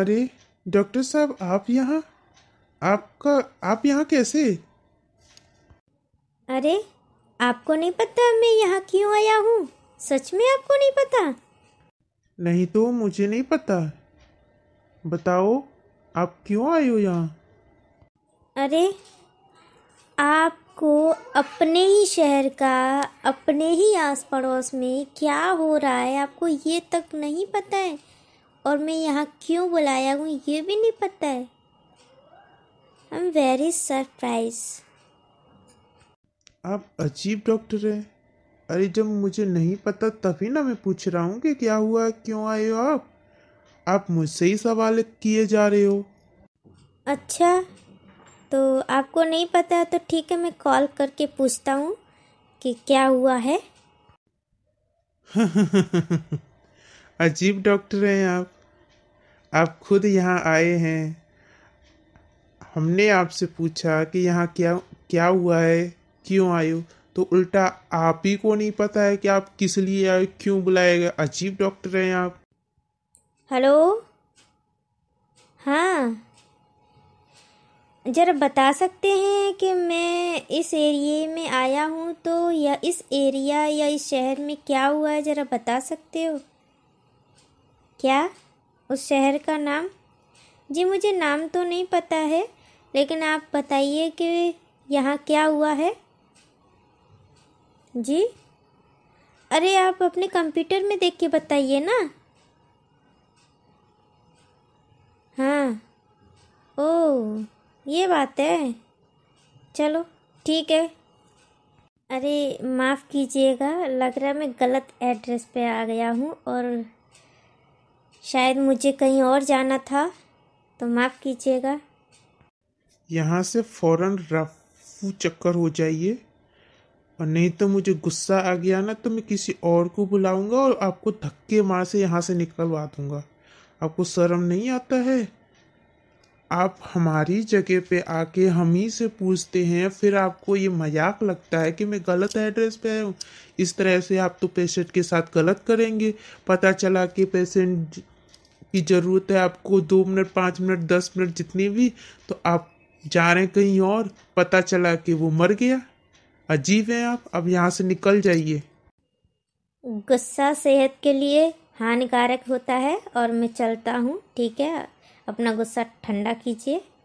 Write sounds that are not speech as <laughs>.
अरे डॉक्टर साहब आप यहाँ आपका आप यहाँ कैसे अरे आपको नहीं पता मैं यहाँ क्यों आया हूँ सच में आपको नहीं पता नहीं तो मुझे नहीं पता बताओ आप क्यों आए हो यहाँ अरे आपको अपने ही शहर का अपने ही आस पड़ोस में क्या हो रहा है आपको ये तक नहीं पता है और मैं यहाँ क्यों बुलाया हूँ ये भी नहीं पता है आई एम वेरी सरप्राइज आप अजीब डॉक्टर हैं अरे जब मुझे नहीं पता तभी ना मैं पूछ रहा हूँ कि क्या हुआ क्यों आए हो आप आप मुझसे ही सवाल किए जा रहे हो अच्छा तो आपको नहीं पता तो ठीक है मैं कॉल करके पूछता हूँ कि क्या हुआ है <laughs> अजीब डॉक्टर हैं आप आप खुद यहाँ आए हैं हमने आपसे पूछा कि यहाँ क्या क्या हुआ है क्यों आए हो तो उल्टा आप ही को नहीं पता है कि आप किस लिए आए क्यों बुलाए गए अजीब डॉक्टर हैं आप हेलो हाँ जरा बता सकते हैं कि मैं इस एरिए में आया हूँ तो या इस एरिया या इस शहर में क्या हुआ है ज़रा बता सकते हो क्या उस शहर का नाम जी मुझे नाम तो नहीं पता है लेकिन आप बताइए कि यहाँ क्या हुआ है जी अरे आप अपने कंप्यूटर में देख के बताइए ना हाँ ओ ये बात है चलो ठीक है अरे माफ़ कीजिएगा लग रहा है मैं गलत एड्रेस पे आ गया हूँ और शायद मुझे कहीं और जाना था तो माफ़ कीजिएगा यहाँ से फौरन रफू चक्कर हो जाइए और नहीं तो मुझे गुस्सा आ गया ना तो मैं किसी और को बुलाऊंगा और आपको धक्के मार से यहाँ से निकलवा दूंगा आपको शर्म नहीं आता है आप हमारी जगह पे आके हम ही से पूछते हैं फिर आपको ये मजाक लगता है कि मैं गलत एड्रेस पे आया हूँ इस तरह से आप तो पेशेंट के साथ गलत करेंगे पता चला कि पेशेंट की ज़रूरत है आपको दो मिनट पाँच मिनट दस मिनट जितनी भी तो आप जा रहे हैं कहीं और पता चला कि वो मर गया अजीब है आप अब यहाँ से निकल जाइए गुस्सा सेहत के लिए हानिकारक होता है और मैं चलता हूँ ठीक है अपना गुस्सा ठंडा कीजिए